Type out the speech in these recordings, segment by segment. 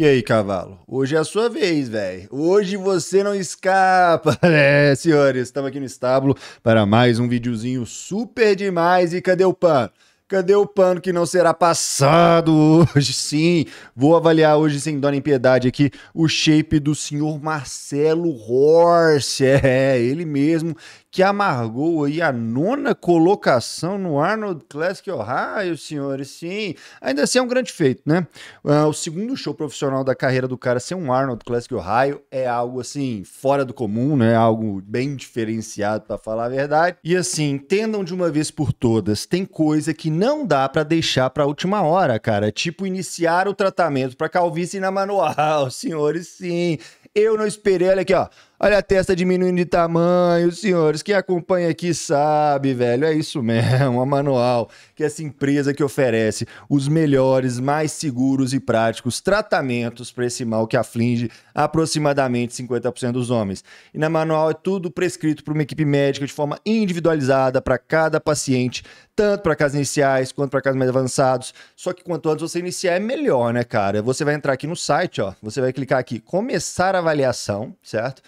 E aí, cavalo? Hoje é a sua vez, velho. Hoje você não escapa, né, senhores? Estamos aqui no estábulo para mais um videozinho super demais. E cadê o pano? Cadê o pano que não será passado hoje? Sim, vou avaliar hoje, sem dó nem piedade, aqui o shape do senhor Marcelo Horst. É, ele mesmo que amargou aí a nona colocação no Arnold Classic Ohio, senhores. Sim, ainda assim é um grande feito, né? Ah, o segundo show profissional da carreira do cara ser um Arnold Classic Ohio é algo assim fora do comum, né? Algo bem diferenciado para falar a verdade. E assim, entendam de uma vez por todas, tem coisa que não dá para deixar para última hora, cara. Tipo iniciar o tratamento para calvície na manual, senhores. Sim. Eu não esperei, olha aqui, ó. Olha a testa diminuindo de tamanho, senhores. Quem acompanha aqui sabe, velho. É isso mesmo, a Manual, que é essa empresa que oferece os melhores, mais seguros e práticos tratamentos para esse mal que aflige aproximadamente 50% dos homens. E na Manual é tudo prescrito por uma equipe médica de forma individualizada para cada paciente, tanto para casos iniciais quanto para casos mais avançados. Só que quanto antes você iniciar é melhor, né, cara? Você vai entrar aqui no site, ó. Você vai clicar aqui, começar a avaliação, certo?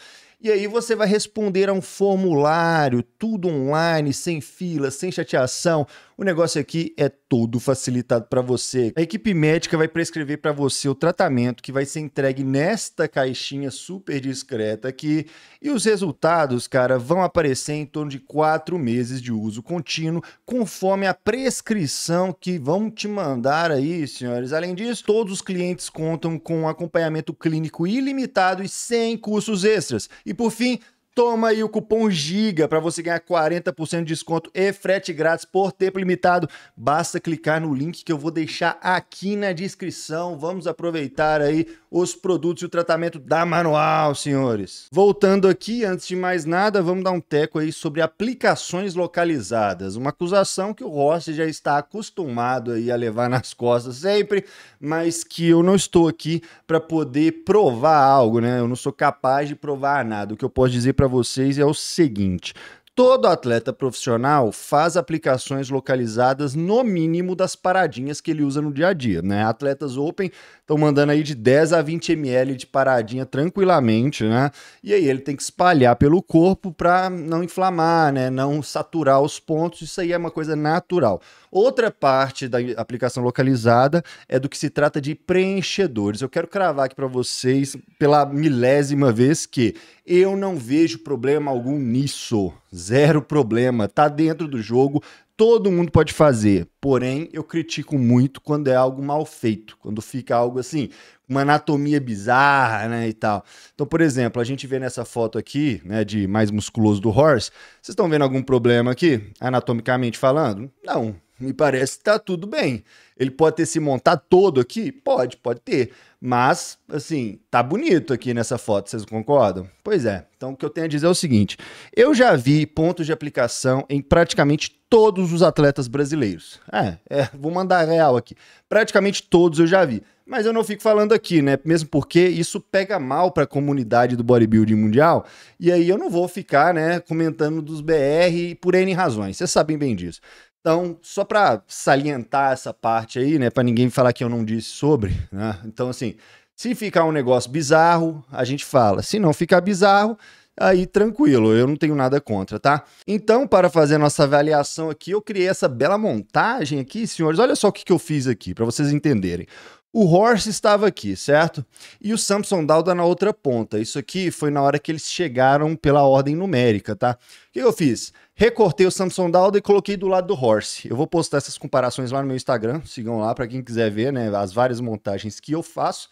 E aí você vai responder a um formulário, tudo online, sem fila, sem chateação. O negócio aqui é todo facilitado para você. A equipe médica vai prescrever para você o tratamento que vai ser entregue nesta caixinha super discreta aqui. E os resultados, cara, vão aparecer em torno de quatro meses de uso contínuo, conforme a prescrição que vão te mandar aí, senhores. Além disso, todos os clientes contam com um acompanhamento clínico ilimitado e sem custos extras. E por fim, Toma aí o cupom GIGA para você ganhar 40% de desconto e frete grátis por tempo limitado. Basta clicar no link que eu vou deixar aqui na descrição. Vamos aproveitar aí os produtos e o tratamento da Manual, senhores. Voltando aqui, antes de mais nada, vamos dar um teco aí sobre aplicações localizadas. Uma acusação que o Rossi já está acostumado aí a levar nas costas sempre, mas que eu não estou aqui para poder provar algo, né? Eu não sou capaz de provar nada. O que eu posso dizer para vocês é o seguinte: Todo atleta profissional faz aplicações localizadas no mínimo das paradinhas que ele usa no dia a dia, né? Atletas Open estão mandando aí de 10 a 20 ml de paradinha tranquilamente, né? E aí ele tem que espalhar pelo corpo para não inflamar, né? Não saturar os pontos, isso aí é uma coisa natural. Outra parte da aplicação localizada é do que se trata de preenchedores. Eu quero cravar aqui para vocês pela milésima vez que eu não vejo problema algum nisso zero problema, tá dentro do jogo, todo mundo pode fazer. Porém, eu critico muito quando é algo mal feito, quando fica algo assim, uma anatomia bizarra, né, e tal. Então, por exemplo, a gente vê nessa foto aqui, né, de mais musculoso do Horse, vocês estão vendo algum problema aqui, anatomicamente falando? Não, me parece que tá tudo bem. Ele pode ter se montado todo aqui? Pode, pode ter. Mas, assim, tá bonito aqui nessa foto, vocês concordam? Pois é. Então, o que eu tenho a dizer é o seguinte: eu já vi pontos de aplicação em praticamente todos os atletas brasileiros. É, é vou mandar real aqui. Praticamente todos eu já vi. Mas eu não fico falando aqui, né? Mesmo porque isso pega mal para a comunidade do bodybuilding mundial. E aí eu não vou ficar, né, comentando dos BR por N razões. Vocês sabem bem disso. Então, só para salientar essa parte aí, né, para ninguém falar que eu não disse sobre, né? Então, assim, se ficar um negócio bizarro, a gente fala. Se não ficar bizarro, aí tranquilo, eu não tenho nada contra, tá? Então, para fazer nossa avaliação aqui, eu criei essa bela montagem aqui, senhores. Olha só o que, que eu fiz aqui, para vocês entenderem. O Horse estava aqui, certo? E o Samson Dauda tá na outra ponta. Isso aqui foi na hora que eles chegaram pela ordem numérica, tá? O que eu fiz? Recortei o Samson Dauda e coloquei do lado do Horse. Eu vou postar essas comparações lá no meu Instagram, sigam lá para quem quiser ver, né, as várias montagens que eu faço.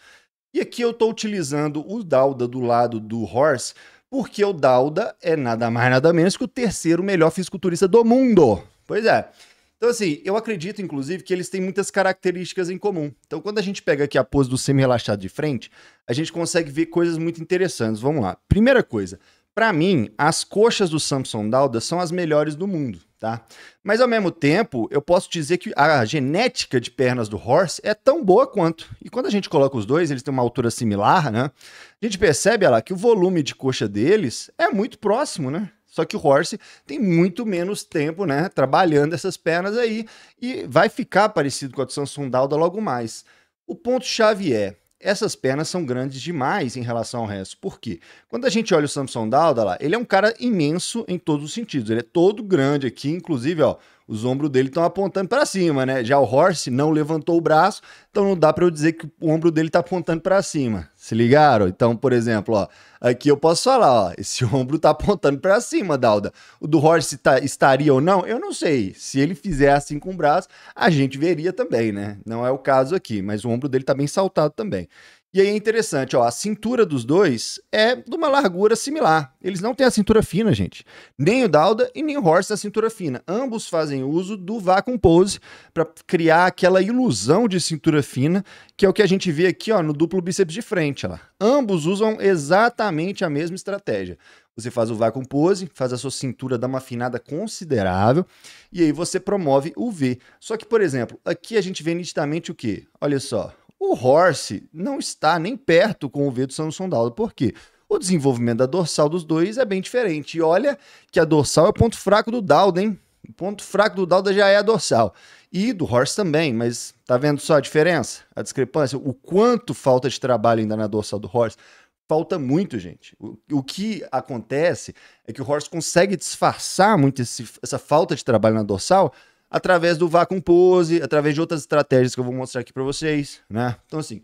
E aqui eu estou utilizando o Dauda do lado do Horse, porque o Dauda é nada mais nada menos que o terceiro melhor fisiculturista do mundo. Pois é. Então, assim, eu acredito, inclusive, que eles têm muitas características em comum. Então, quando a gente pega aqui a pose do semi-relaxado de frente, a gente consegue ver coisas muito interessantes. Vamos lá. Primeira coisa, para mim, as coxas do Samson Dauda são as melhores do mundo, tá? Mas ao mesmo tempo, eu posso dizer que a genética de pernas do Horse é tão boa quanto. E quando a gente coloca os dois, eles têm uma altura similar, né? A gente percebe, olha lá, que o volume de coxa deles é muito próximo, né? Só que o Horse tem muito menos tempo, né, trabalhando essas pernas aí e vai ficar parecido com a do Samsung Dauda logo mais. O ponto chave é essas pernas são grandes demais em relação ao resto. Por quê? Quando a gente olha o Samsung Dauda lá, ele é um cara imenso em todos os sentidos. Ele é todo grande aqui, inclusive, ó, os ombros dele estão apontando para cima, né? Já o Horse não levantou o braço, então não dá para eu dizer que o ombro dele está apontando para cima. Se ligaram? Então, por exemplo, ó, aqui eu posso falar, ó, esse ombro está apontando para cima, Dauda. O do Horse tá, estaria ou não? Eu não sei. Se ele fizer assim com o braço, a gente veria também, né? Não é o caso aqui, mas o ombro dele está bem saltado também. E aí é interessante, ó, a cintura dos dois é de uma largura similar. Eles não têm a cintura fina, gente. Nem o Dauda e nem o Horst a cintura fina. Ambos fazem uso do vacuum pose para criar aquela ilusão de cintura fina, que é o que a gente vê aqui, ó, no duplo bíceps de frente, ó. Ambos usam exatamente a mesma estratégia. Você faz o vacuum pose, faz a sua cintura dar uma afinada considerável e aí você promove o V. Só que, por exemplo, aqui a gente vê nitidamente o quê? Olha só, o Horse não está nem perto com o V do Samson Daudo. Por quê? O desenvolvimento da dorsal dos dois é bem diferente. E olha que a dorsal é o ponto fraco do Daudo, hein? O ponto fraco do Dauda já é a dorsal. E do Horse também, mas tá vendo só a diferença? A discrepância? O quanto falta de trabalho ainda na dorsal do Horse? Falta muito, gente. O, o que acontece é que o Horse consegue disfarçar muito esse, essa falta de trabalho na dorsal através do vacuum pose, através de outras estratégias que eu vou mostrar aqui para vocês, né? Então assim,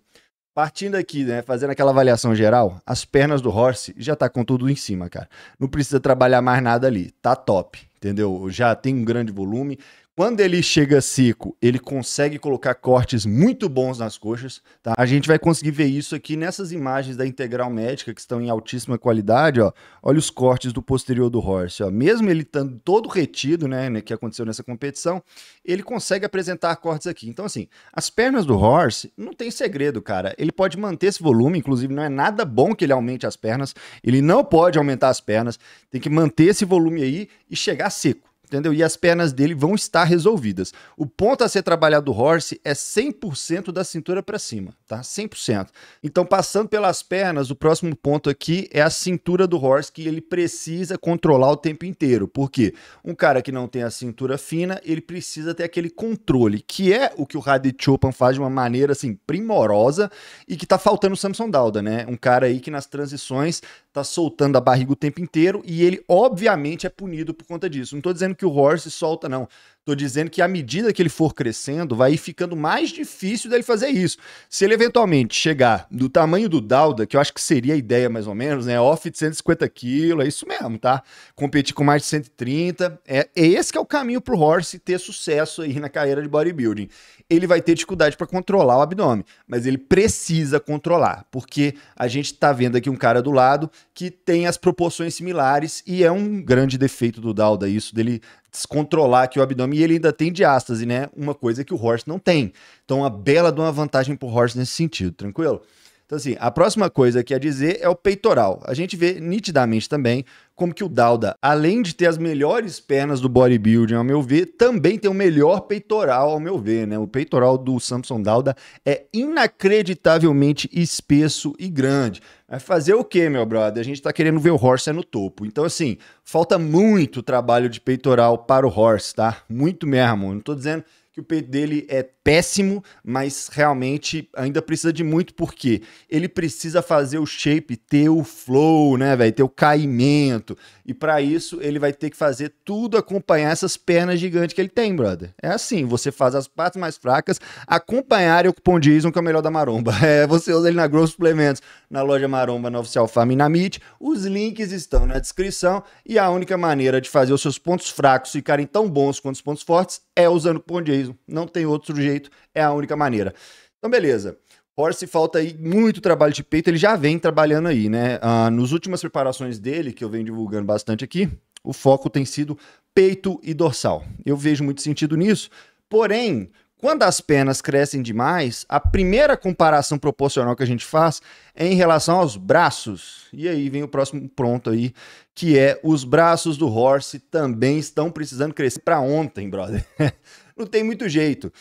partindo aqui, né, fazendo aquela avaliação geral, as pernas do Horse já tá com tudo em cima, cara. Não precisa trabalhar mais nada ali, tá top, entendeu? Já tem um grande volume, quando ele chega seco, ele consegue colocar cortes muito bons nas coxas. Tá? A gente vai conseguir ver isso aqui nessas imagens da Integral Médica, que estão em altíssima qualidade. Ó. Olha os cortes do posterior do Horse. Ó. Mesmo ele estando todo retido, né, né, que aconteceu nessa competição, ele consegue apresentar cortes aqui. Então, assim, as pernas do Horse não tem segredo, cara. Ele pode manter esse volume, inclusive não é nada bom que ele aumente as pernas. Ele não pode aumentar as pernas. Tem que manter esse volume aí e chegar seco entendeu? E as pernas dele vão estar resolvidas. O ponto a ser trabalhado do horse é 100% da cintura para cima, tá? 100%. Então, passando pelas pernas, o próximo ponto aqui é a cintura do horse que ele precisa controlar o tempo inteiro. Porque um cara que não tem a cintura fina, ele precisa ter aquele controle, que é o que o Hadi Chopin faz de uma maneira assim primorosa e que tá faltando o Samson Dauda, né? Um cara aí que nas transições tá soltando a barriga o tempo inteiro e ele obviamente é punido por conta disso. Não tô dizendo que o Horse solta, não. Tô dizendo que à medida que ele for crescendo, vai ficando mais difícil dele fazer isso. Se ele eventualmente chegar do tamanho do Dauda, que eu acho que seria a ideia mais ou menos, né? Off de 150 quilos, é isso mesmo, tá? Competir com mais de 130. É, é esse que é o caminho pro Horse ter sucesso aí na carreira de bodybuilding. Ele vai ter dificuldade para controlar o abdômen, mas ele precisa controlar, porque a gente tá vendo aqui um cara do lado que tem as proporções similares e é um grande defeito do Dauda isso dele descontrolar aqui o abdômen e ele ainda tem diástase, né? Uma coisa que o Horst não tem. Então, uma bela de uma vantagem pro Horst nesse sentido, tranquilo? Então, assim, a próxima coisa que a é dizer é o peitoral. A gente vê nitidamente também como que o Dauda, além de ter as melhores pernas do bodybuilding, ao meu ver, também tem o melhor peitoral, ao meu ver, né? O peitoral do Samson Dauda é inacreditavelmente espesso e grande. Vai fazer o quê, meu brother? A gente tá querendo ver o Horse no topo. Então, assim, falta muito trabalho de peitoral para o Horse, tá? Muito mesmo. Não tô dizendo que o peito dele é péssimo, mas realmente ainda precisa de muito, porque ele precisa fazer o shape, ter o flow, né, velho? Ter o caimento. E para isso, ele vai ter que fazer tudo acompanhar essas pernas gigantes que ele tem, brother. É assim, você faz as partes mais fracas, acompanhar o cupom Jason, que é o melhor da maromba. É, você usa ele na Grow Suplementos, na loja Maromba, na Oficial Farm e na MIT. Os links estão na descrição e a única maneira de fazer os seus pontos fracos ficarem tão bons quanto os pontos fortes é usando o cupom Jason. Não tem outro jeito peito, é a única maneira. Então, beleza. Horse falta aí muito trabalho de peito, ele já vem trabalhando aí, né? Ah, nos últimas preparações dele, que eu venho divulgando bastante aqui, o foco tem sido peito e dorsal. Eu vejo muito sentido nisso. Porém, quando as pernas crescem demais, a primeira comparação proporcional que a gente faz é em relação aos braços. E aí vem o próximo pronto aí, que é os braços do Horse também estão precisando crescer para ontem, brother. Não tem muito jeito.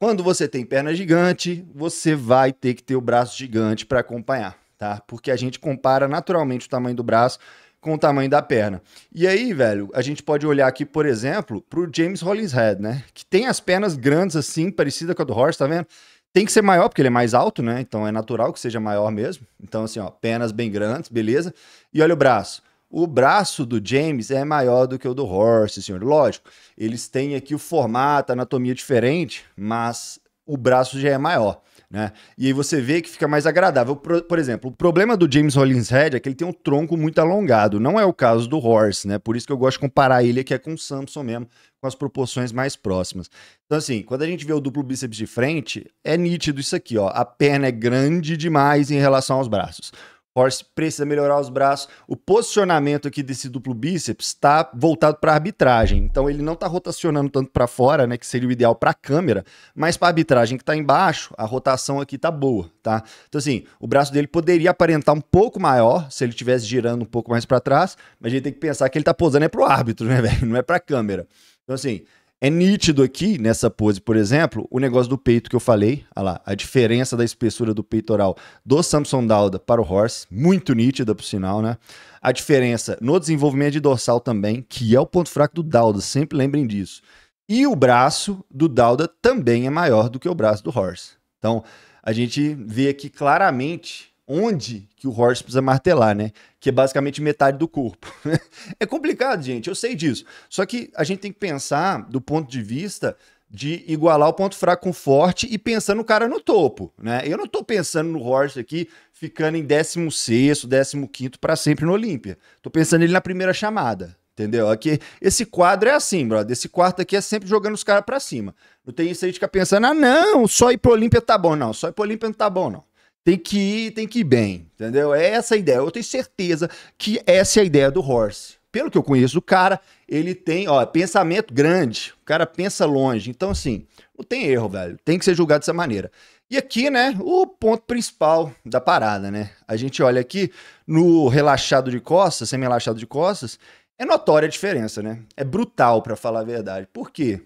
Quando você tem perna gigante, você vai ter que ter o braço gigante para acompanhar, tá? Porque a gente compara naturalmente o tamanho do braço com o tamanho da perna. E aí, velho, a gente pode olhar aqui, por exemplo, para o James Hollingshead, né? Que tem as pernas grandes assim, parecida com a do Horst, tá vendo? Tem que ser maior, porque ele é mais alto, né? Então é natural que seja maior mesmo. Então, assim, ó, pernas bem grandes, beleza? E olha o braço o braço do James é maior do que o do Horse, senhor. Lógico, eles têm aqui o formato, anatomia diferente, mas o braço já é maior. Né? E aí você vê que fica mais agradável. Por, por exemplo, o problema do James Rollins é que ele tem um tronco muito alongado. Não é o caso do Horse, né? Por isso que eu gosto de comparar ele aqui é com o Samson mesmo, com as proporções mais próximas. Então, assim, quando a gente vê o duplo bíceps de frente, é nítido isso aqui, ó. A perna é grande demais em relação aos braços. Horst precisa melhorar os braços. O posicionamento aqui desse duplo bíceps está voltado para arbitragem. Então ele não está rotacionando tanto para fora, né, que seria o ideal para a câmera, mas para a arbitragem que está embaixo, a rotação aqui está boa, tá? Então assim, o braço dele poderia aparentar um pouco maior se ele tivesse girando um pouco mais para trás, mas a gente tem que pensar que ele está posando é o árbitro, né, velho? Não é para a câmera. Então assim, é nítido aqui, nessa pose, por exemplo, o negócio do peito que eu falei. Olha lá, a diferença da espessura do peitoral do Samson Dauda para o Horse, muito nítida, por sinal, né? A diferença no desenvolvimento de dorsal também, que é o ponto fraco do Dauda, sempre lembrem disso. E o braço do Dauda também é maior do que o braço do Horse. Então, a gente vê aqui claramente onde que o horse precisa martelar, né? Que é basicamente metade do corpo. é complicado, gente, eu sei disso. Só que a gente tem que pensar do ponto de vista de igualar o ponto fraco com forte e pensando o cara no topo, né? Eu não tô pensando no horse aqui ficando em 16º, 15º para sempre no Olímpia. Tô pensando ele na primeira chamada, entendeu? Aqui, esse quadro é assim, brother. Esse quarto aqui é sempre jogando os caras para cima. Não tem isso aí de ficar pensando, ah, não, só ir pro Olímpia tá bom. Não, só ir pro Olímpia não tá bom, não. Tem que ir, tem que ir bem, entendeu? É essa a ideia. Eu tenho certeza que essa é a ideia do Horse. Pelo que eu conheço o cara, ele tem, ó, pensamento grande. O cara pensa longe. Então, assim, não tem erro, velho. Tem que ser julgado dessa maneira. E aqui, né, o ponto principal da parada, né? A gente olha aqui no relaxado de costas, semi-relaxado de costas, é notória a diferença, né? É brutal, para falar a verdade. Por quê?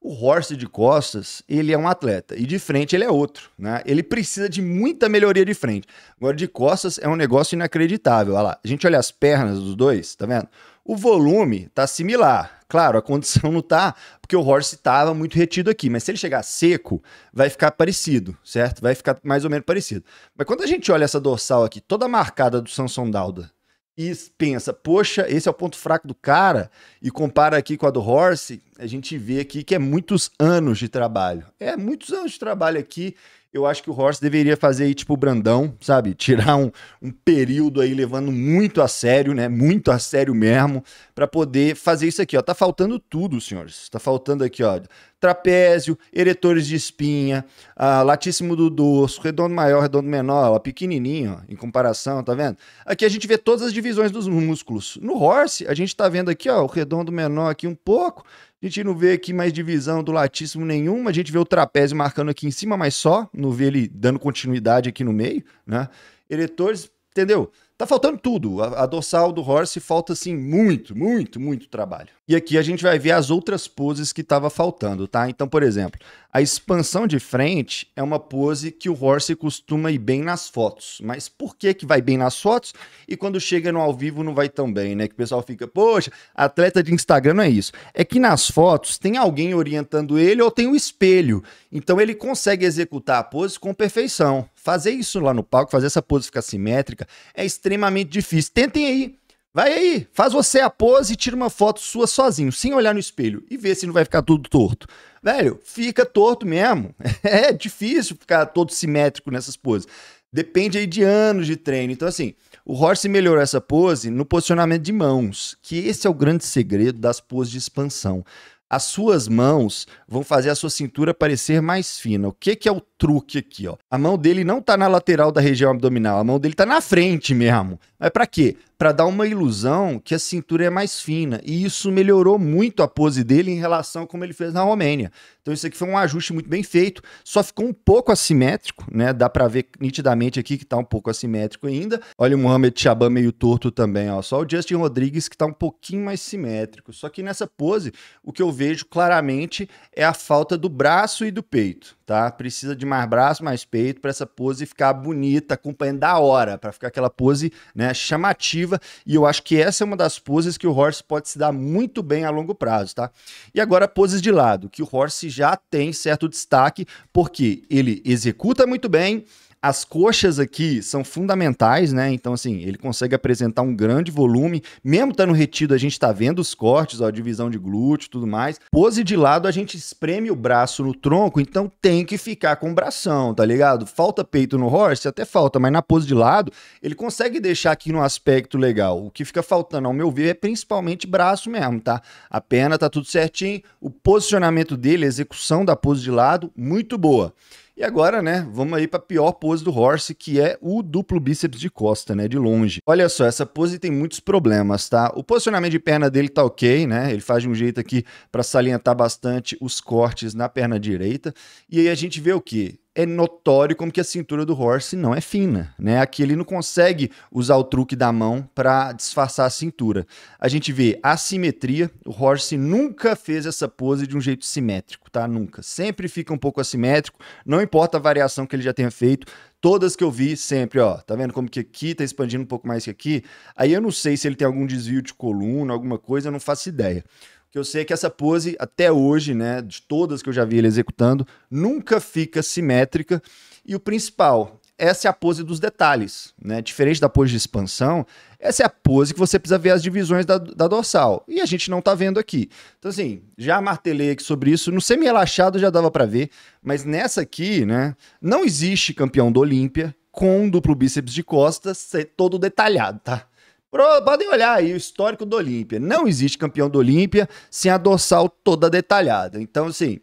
O Horst de costas, ele é um atleta e de frente ele é outro, né? Ele precisa de muita melhoria de frente. Agora de costas é um negócio inacreditável, olha lá. A gente olha as pernas dos dois, tá vendo? O volume tá similar. Claro, a condição não tá, porque o Horst estava muito retido aqui, mas se ele chegar seco, vai ficar parecido, certo? Vai ficar mais ou menos parecido. Mas quando a gente olha essa dorsal aqui, toda marcada do Samson Dauda, e pensa, poxa, esse é o ponto fraco do cara, e compara aqui com a do Horse, a gente vê aqui que é muitos anos de trabalho. É, muitos anos de trabalho aqui eu acho que o Horst deveria fazer aí, tipo, o Brandão, sabe? Tirar um, um período aí levando muito a sério, né? Muito a sério mesmo, para poder fazer isso aqui, ó. Tá faltando tudo, senhores. Tá faltando aqui, ó. Trapézio, eretores de espinha, ah, latíssimo do dorso, redondo maior, redondo menor, ó, pequenininho, ó, em comparação, tá vendo? Aqui a gente vê todas as divisões dos músculos. No Horse, a gente tá vendo aqui, ó, o redondo menor aqui um pouco a gente não vê aqui mais divisão do latíssimo nenhuma. A gente vê o trapézio marcando aqui em cima, mas só. Não vê ele dando continuidade aqui no meio, né? Eletores, entendeu? Tá faltando tudo. A, a dorsal do Horse falta, assim, muito, muito, muito trabalho. E aqui a gente vai ver as outras poses que estava faltando, tá? Então, por exemplo, a expansão de frente é uma pose que o Horse costuma ir bem nas fotos. Mas por que que vai bem nas fotos e quando chega no ao vivo não vai tão bem, né? Que o pessoal fica, poxa, atleta de Instagram não é isso. É que nas fotos tem alguém orientando ele ou tem o um espelho. Então ele consegue executar a pose com perfeição. Fazer isso lá no palco, fazer essa pose ficar simétrica é extremamente difícil. Tentem aí Vai aí, faz você a pose e tira uma foto sua sozinho, sem olhar no espelho, e vê se não vai ficar tudo torto. Velho, fica torto mesmo. É difícil ficar todo simétrico nessas poses. Depende aí de anos de treino. Então, assim, o Horse melhorou essa pose no posicionamento de mãos, que esse é o grande segredo das poses de expansão. As suas mãos vão fazer a sua cintura parecer mais fina. O que, que é o truque aqui, ó. A mão dele não tá na lateral da região abdominal, a mão dele tá na frente mesmo. Mas para quê? Para dar uma ilusão que a cintura é mais fina. E isso melhorou muito a pose dele em relação a como ele fez na Romênia. Então isso aqui foi um ajuste muito bem feito. Só ficou um pouco assimétrico, né? Dá para ver nitidamente aqui que tá um pouco assimétrico ainda. Olha o Mohamed Chaban meio torto também, ó. Só o Justin Rodrigues que tá um pouquinho mais simétrico. Só que nessa pose, o que eu vejo claramente é a falta do braço e do peito tá? Precisa de mais braço, mais peito para essa pose ficar bonita, acompanhando da hora, para ficar aquela pose, né, chamativa. E eu acho que essa é uma das poses que o horse pode se dar muito bem a longo prazo, tá? E agora poses de lado, que o horse já tem certo destaque, porque ele executa muito bem, as coxas aqui são fundamentais, né? Então, assim, ele consegue apresentar um grande volume. Mesmo estando retido, a gente está vendo os cortes, ó, a divisão de glúteo e tudo mais. Pose de lado, a gente espreme o braço no tronco, então tem que ficar com o bração, tá ligado? Falta peito no horse, até falta, mas na pose de lado, ele consegue deixar aqui no aspecto legal. O que fica faltando, ao meu ver, é principalmente braço mesmo, tá? A perna tá tudo certinho, o posicionamento dele, a execução da pose de lado, muito boa. E agora, né, vamos aí para a pior pose do Horse, que é o duplo bíceps de costa, né, de longe. Olha só, essa pose tem muitos problemas, tá? O posicionamento de perna dele tá ok, né? Ele faz de um jeito aqui para salientar bastante os cortes na perna direita. E aí a gente vê o que? é notório como que a cintura do Horse não é fina, né? Aqui ele não consegue usar o truque da mão para disfarçar a cintura. A gente vê assimetria, o Horse nunca fez essa pose de um jeito simétrico, tá? Nunca. Sempre fica um pouco assimétrico, não importa a variação que ele já tenha feito, todas que eu vi sempre, ó, tá vendo como que aqui tá expandindo um pouco mais que aqui? Aí eu não sei se ele tem algum desvio de coluna, alguma coisa, eu não faço ideia que eu sei que essa pose, até hoje, né, de todas que eu já vi ele executando, nunca fica simétrica. E o principal, essa é a pose dos detalhes, né? Diferente da pose de expansão, essa é a pose que você precisa ver as divisões da, da dorsal. E a gente não está vendo aqui. Então, assim, já martelei aqui sobre isso. No semi-relaxado já dava para ver, mas nessa aqui, né? Não existe campeão do Olímpia com um duplo bíceps de costas é todo detalhado, tá? Podem olhar aí o histórico do Olímpia. Não existe campeão do Olímpia sem a dorsal toda detalhada. Então, assim,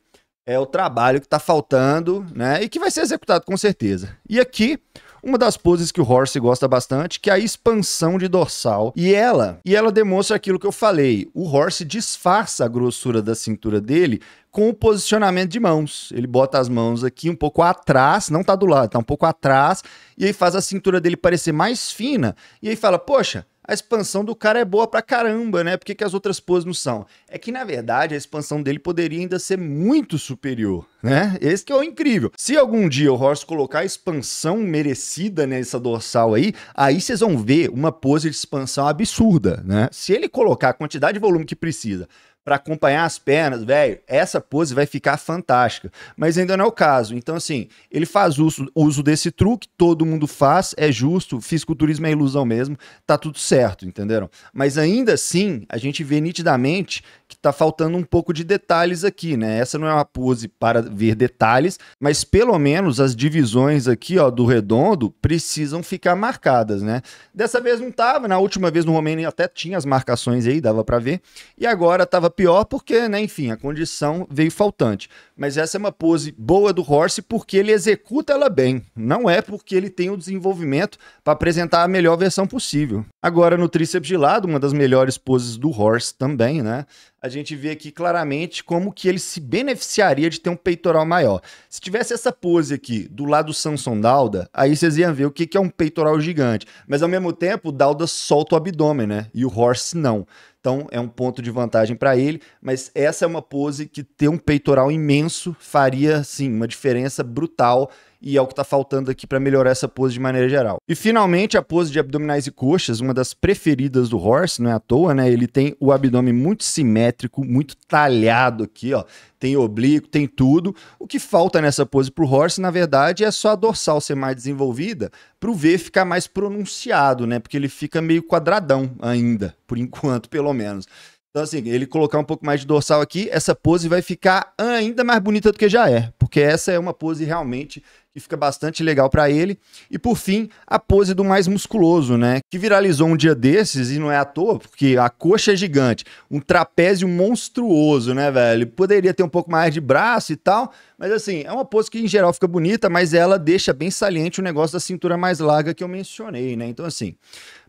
é o trabalho que está faltando, né? E que vai ser executado com certeza. E aqui, uma das poses que o Horse gosta bastante, que é a expansão de dorsal. E ela, e ela demonstra aquilo que eu falei. O Horse disfarça a grossura da cintura dele com o posicionamento de mãos. Ele bota as mãos aqui um pouco atrás, não tá do lado, tá um pouco atrás, e aí faz a cintura dele parecer mais fina. E aí fala: "Poxa, a expansão do cara é boa pra caramba, né? Por que, que as outras poses não são? É que, na verdade, a expansão dele poderia ainda ser muito superior, né? Esse que é o incrível. Se algum dia o Horst colocar a expansão merecida nessa dorsal aí, aí vocês vão ver uma pose de expansão absurda, né? Se ele colocar a quantidade de volume que precisa para acompanhar as pernas, velho, essa pose vai ficar fantástica. Mas ainda não é o caso. Então, assim, ele faz uso, uso desse truque, todo mundo faz, é justo, fisiculturismo é ilusão mesmo, tá tudo certo, entenderam? Mas ainda assim, a gente vê nitidamente que tá faltando um pouco de detalhes aqui, né? Essa não é uma pose para ver detalhes, mas pelo menos as divisões aqui, ó, do redondo precisam ficar marcadas, né? Dessa vez não tava, na última vez no Romênia até tinha as marcações aí, dava para ver, e agora tava pior porque, né, enfim, a condição veio faltante. Mas essa é uma pose boa do Horse porque ele executa ela bem, não é porque ele tem o desenvolvimento para apresentar a melhor versão possível. Agora no tríceps de lado, uma das melhores poses do Horse também, né? a gente vê aqui claramente como que ele se beneficiaria de ter um peitoral maior. Se tivesse essa pose aqui do lado do Samson dalda aí vocês iam ver o que, é um peitoral gigante. Mas ao mesmo tempo, o Dalda solta o abdômen, né? E o Horse não. Então é um ponto de vantagem para ele, mas essa é uma pose que ter um peitoral imenso faria sim uma diferença brutal e é o que está faltando aqui para melhorar essa pose de maneira geral. E finalmente a pose de abdominais e coxas, uma das preferidas do Horse, não é à toa, né? Ele tem o abdômen muito simétrico, muito talhado aqui, ó. Tem oblíquo, tem tudo. O que falta nessa pose para o Horse, na verdade, é só a dorsal ser mais desenvolvida para o V ficar mais pronunciado, né? Porque ele fica meio quadradão ainda, por enquanto, pelo menos. Então, assim, ele colocar um pouco mais de dorsal aqui, essa pose vai ficar ainda mais bonita do que já é, porque essa é uma pose realmente e fica bastante legal para ele. E por fim, a pose do mais musculoso, né? Que viralizou um dia desses e não é à toa, porque a coxa é gigante, um trapézio monstruoso, né, velho? Poderia ter um pouco mais de braço e tal, mas assim, é uma pose que em geral fica bonita, mas ela deixa bem saliente o negócio da cintura mais larga que eu mencionei, né? Então assim,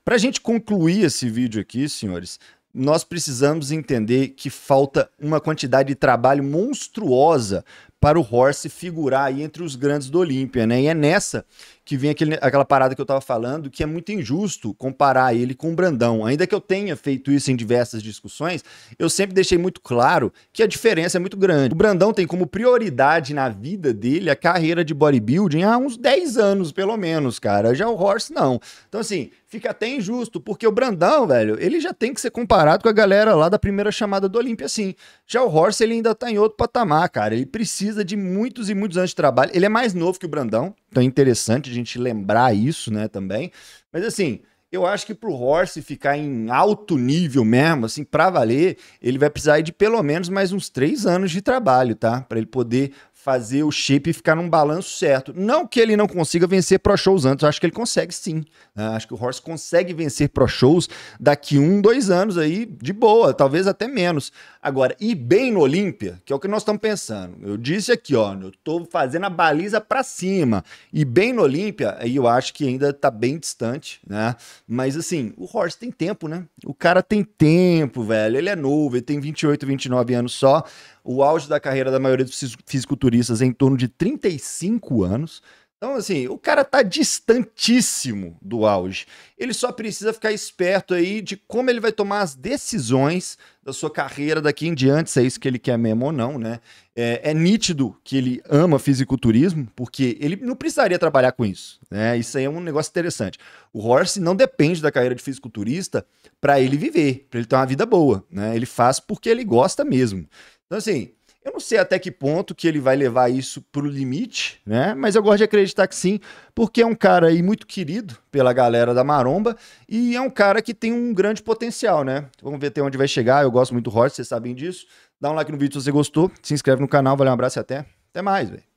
pra gente concluir esse vídeo aqui, senhores, nós precisamos entender que falta uma quantidade de trabalho monstruosa para o Horse figurar aí entre os grandes do Olímpia, né? E é nessa que vem aquele, aquela parada que eu estava falando, que é muito injusto comparar ele com o Brandão. Ainda que eu tenha feito isso em diversas discussões, eu sempre deixei muito claro que a diferença é muito grande. O Brandão tem como prioridade na vida dele a carreira de bodybuilding há uns 10 anos, pelo menos, cara. Já o Horse não. Então, assim, fica até injusto, porque o Brandão, velho, ele já tem que ser comparado com a galera lá da primeira chamada do Olímpia, assim. Já o Horse, ele ainda está em outro patamar, cara. Ele precisa precisa de muitos e muitos anos de trabalho. Ele é mais novo que o Brandão, então é interessante a gente lembrar isso, né, também. Mas assim, eu acho que para o Horse ficar em alto nível mesmo, assim, para valer, ele vai precisar de pelo menos mais uns três anos de trabalho, tá? Para ele poder fazer o chip ficar num balanço certo. Não que ele não consiga vencer Pro Shows antes, acho que ele consegue sim. Né? Acho que o Horse consegue vencer Pro Shows daqui um, dois anos aí, de boa, talvez até menos. Agora, ir bem no Olímpia, que é o que nós estamos pensando. Eu disse aqui, ó, eu estou fazendo a baliza para cima. E bem no Olímpia, aí eu acho que ainda está bem distante, né? Mas assim, o Horse tem tempo, né? O cara tem tempo, velho. Ele é novo, ele tem 28, 29 anos só. O auge da carreira da maioria dos fisiculturistas turistas em torno de 35 anos. Então, assim, o cara tá distantíssimo do auge. Ele só precisa ficar esperto aí de como ele vai tomar as decisões da sua carreira daqui em diante, se é isso que ele quer mesmo ou não, né? É, é nítido que ele ama fisiculturismo, porque ele não precisaria trabalhar com isso, né? Isso aí é um negócio interessante. O Horse não depende da carreira de fisiculturista para ele viver, para ele ter uma vida boa, né? Ele faz porque ele gosta mesmo. Então, assim, eu não sei até que ponto que ele vai levar isso para o limite, né? Mas eu gosto de acreditar que sim, porque é um cara aí muito querido pela galera da Maromba e é um cara que tem um grande potencial, né? Vamos ver até onde vai chegar. Eu gosto muito do Horst, vocês sabem disso. Dá um like no vídeo se você gostou, se inscreve no canal, valeu, um abraço e até, até mais, velho.